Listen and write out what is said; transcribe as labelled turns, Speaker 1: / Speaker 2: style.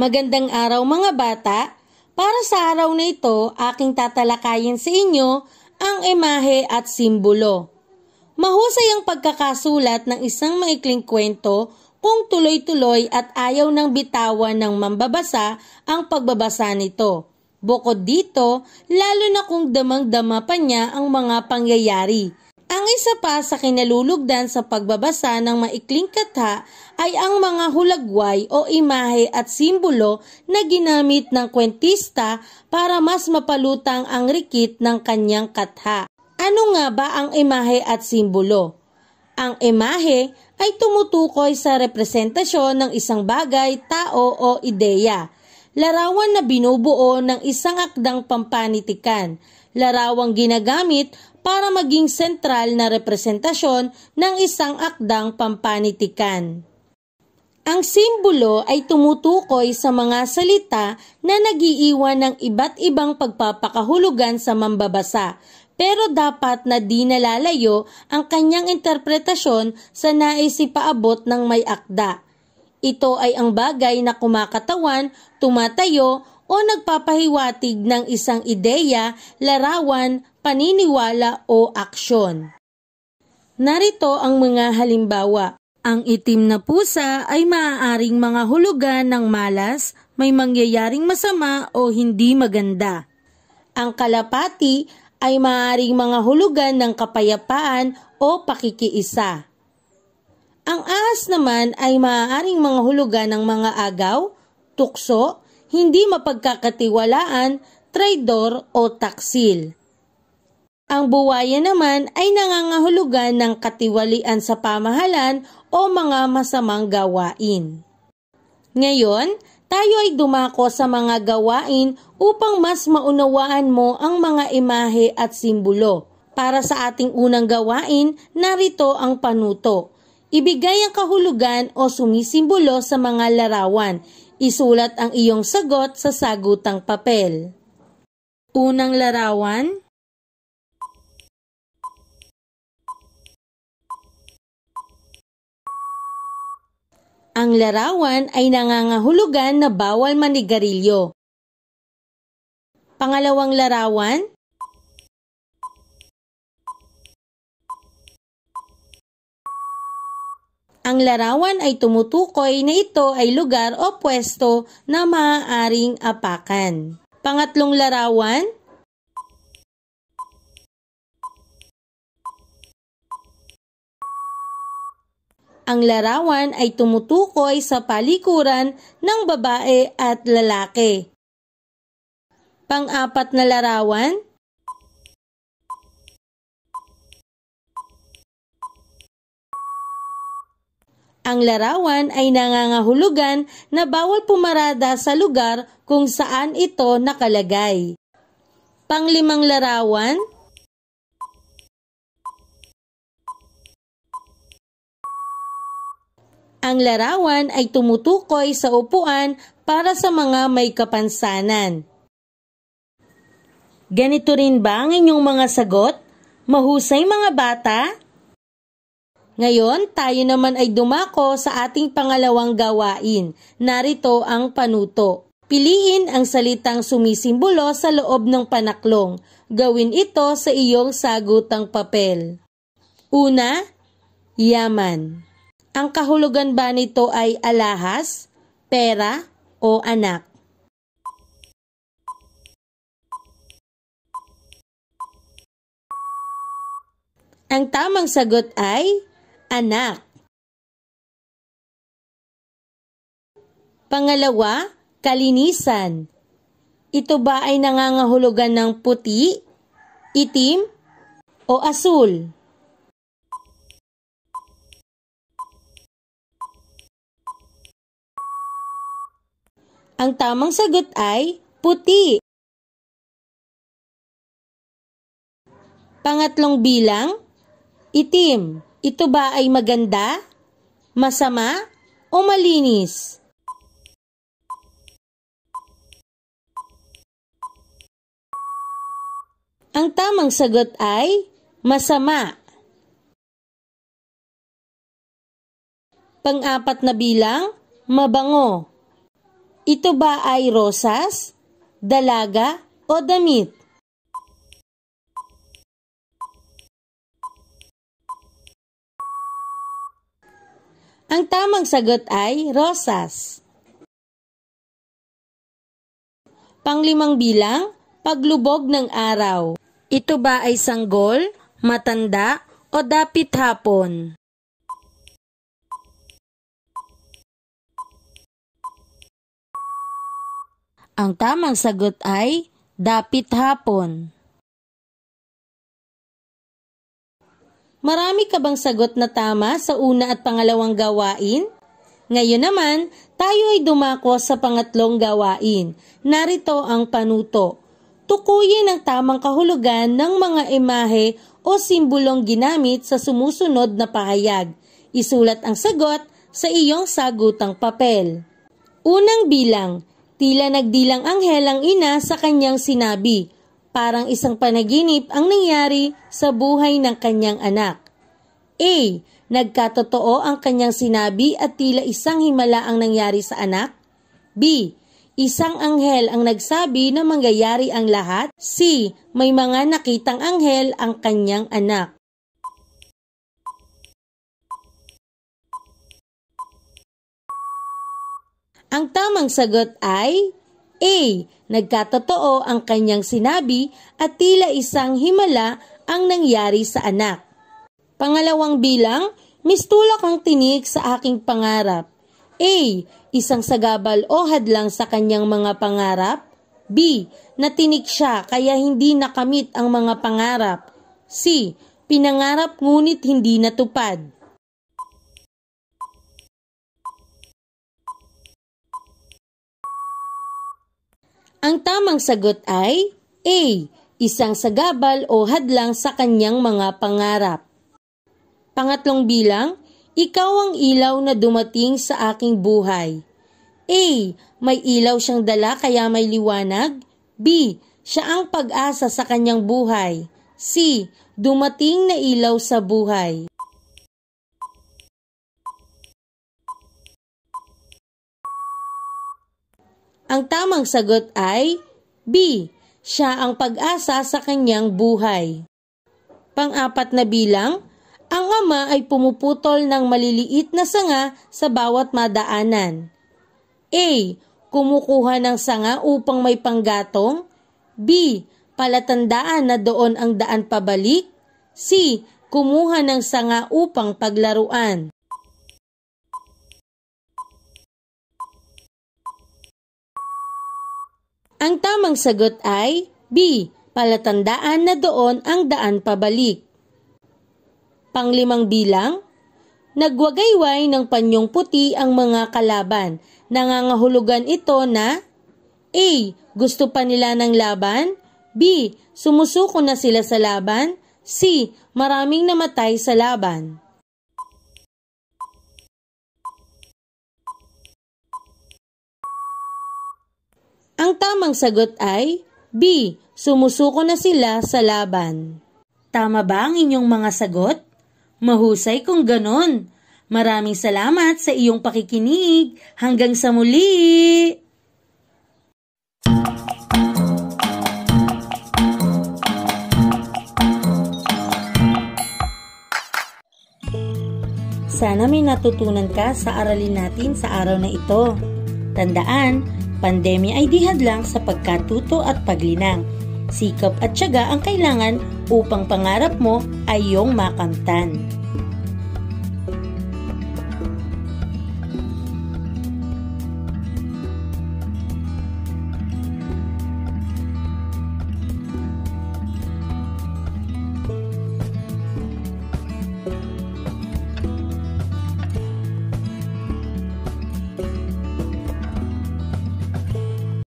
Speaker 1: Magandang araw mga bata. Para sa araw na ito, aking tatalakayin sa inyo ang imahe at simbolo. Mahusay ang pagkakasulat ng isang maikling kwento kung tuloy-tuloy at ayaw ng bitawan ng mambabasa ang pagbabasa nito. Bukod dito, lalo na kung damang-dama pa niya ang mga pangyayari. Ang isa pa sa kinalulugdan sa pagbabasa ng maikling katha ay ang mga hulagway o imahe at simbolo na ginamit ng kwentista para mas mapalutang ang rikit ng kanyang katha. Ano nga ba ang imahe at simbolo? Ang imahe ay tumutukoy sa representasyon ng isang bagay, tao o ideya. Larawan na binubuo ng isang akdang pampanitikan. Larawang ginagamit para maging sentral na representasyon ng isang akdang pampanitikan. Ang simbolo ay tumutukoy sa mga salita na nagiiwan ng iba't ibang pagpapakahulugan sa mambabasa pero dapat na di nalalayo ang kanyang interpretasyon sa nais ipaabot ng may akda. Ito ay ang bagay na kumakatawan, tumatayo o nagpapahiwatig ng isang ideya, larawan, paniniwala o aksyon. Narito ang mga halimbawa. Ang itim na pusa ay maaaring mga hulugan ng malas, may mangyayaring masama o hindi maganda. Ang kalapati ay maaaring mga hulugan ng kapayapaan o pakikiisa. Ang ahas naman ay maaaring mga hulugan ng mga agaw, tukso, hindi mapagkakatiwalaan, traidor o taksil. Ang buwaya naman ay nangangahulugan ng katiwalian sa pamahalan o mga masamang gawain. Ngayon, tayo ay dumako sa mga gawain upang mas maunawaan mo ang mga imahe at simbolo. Para sa ating unang gawain, narito ang panuto. Ibigay ang kahulugan o sumisimbolo sa mga larawan. Isulat ang iyong sagot sa sagutang papel. Unang larawan, Ang larawan ay nangangahulugan na bawal manigarilyo. Pangalawang larawan, Ang larawan ay tumutukoy na ito ay lugar o pwesto na maaaring apakan. Pangatlong larawan, ang larawan ay tumutukoy sa palikuran ng babae at lalaki. Pang-apat na larawan, Ang larawan ay nangangahulugan na bawal pumarada sa lugar kung saan ito nakalagay. Panglimang larawan, Ang larawan ay tumutukoy sa upuan para sa mga may kapansanan. Ganito rin ba ang inyong mga sagot? Mahusay mga bata? Ngayon, tayo naman ay dumako sa ating pangalawang gawain. Narito ang panuto. Piliin ang salitang sumisimbolo sa loob ng panaklong. Gawin ito sa iyong sagutang papel. Una, yaman. Ang kahulugan ba nito ay alahas, pera, o anak? Ang tamang sagot ay anak. Pangalawa, kalinisan. Ito ba ay nangangahulugan ng puti, itim, o asul? Ang tamang sagot ay puti. Pangatlong bilang, itim. Ito ba ay maganda, masama, o malinis? Ang tamang sagot ay masama. Pang-apat na bilang, mabango. Ito ba ay rosas, dalaga o damit? Ang tamang sagot ay rosas. Panglimang bilang, paglubog ng araw. Ito ba ay sanggol, matanda, o dapit hapon? Ang tamang sagot ay dapit hapon. Marami ka bang sagot na tama sa una at pangalawang gawain? Ngayon naman, tayo ay dumako sa pangatlong gawain. Narito ang panuto. Tukuyin ang tamang kahulugan ng mga imahe o simbolong ginamit sa sumusunod na pahayag. Isulat ang sagot sa iyong sagutang papel. Unang bilang, Tila nagdilang anghel ang ina sa kanyang sinabi. Parang isang panaginip ang nangyari sa buhay ng kanyang anak. A. Nagkatotoo ang kanyang sinabi at tila isang himala ang nangyari sa anak. B. Isang anghel ang nagsabi na mangyayari ang lahat. C. May mga nakitang anghel ang kanyang anak. Ang tamang sagot ay A. Nagkatotoo ang kanyang sinabi at tila isang himala ang nangyari sa anak. Pangalawang bilang, mistulak ang tinik sa aking pangarap. A. Isang sagabal o hadlang sa kanyang mga pangarap. B. Natinik siya kaya hindi nakamit ang mga pangarap. C. Pinangarap ngunit hindi natupad. Ang tamang sagot ay A. Isang sagabal o hadlang sa kanyang mga pangarap. Pangatlong bilang, ikaw ang ilaw na dumating sa aking buhay. A. May ilaw siyang dala kaya may liwanag. B. Siya ang pag-asa sa kanyang buhay. C. Dumating na ilaw sa buhay. Ang tamang sagot ay B. Siya ang pag-asa sa kanyang buhay. Pang-apat na bilang, ang ama ay pumuputol ng maliliit na sanga sa bawat madaanan. A. Kumukuha ng sanga upang may panggatong. B. Palatandaan na doon ang daan pabalik. C. Kumuha ng sanga upang paglaruan. Ang tamang sagot ay B. Palatandaan na doon ang daan pabalik. Panglimang bilang, nagwagayway ng panyong puti ang mga kalaban. Nangangahulugan ito na A. Gusto pa nila ng laban. B. Sumusuko na sila sa laban. C. Maraming namatay sa laban. Ang tamang sagot ay B. Sumusuko na sila sa laban. Tama ba ang inyong mga sagot? Mahusay kung ganon. Maraming salamat sa iyong pakikinig. Hanggang sa muli! Sana may natutunan ka sa aralin natin sa araw na ito. Tandaan, Pandemya ay dihadlang sa pagkatuto at paglinang. Sikap at tiyaga ang kailangan upang pangarap mo ay iyong makamtan.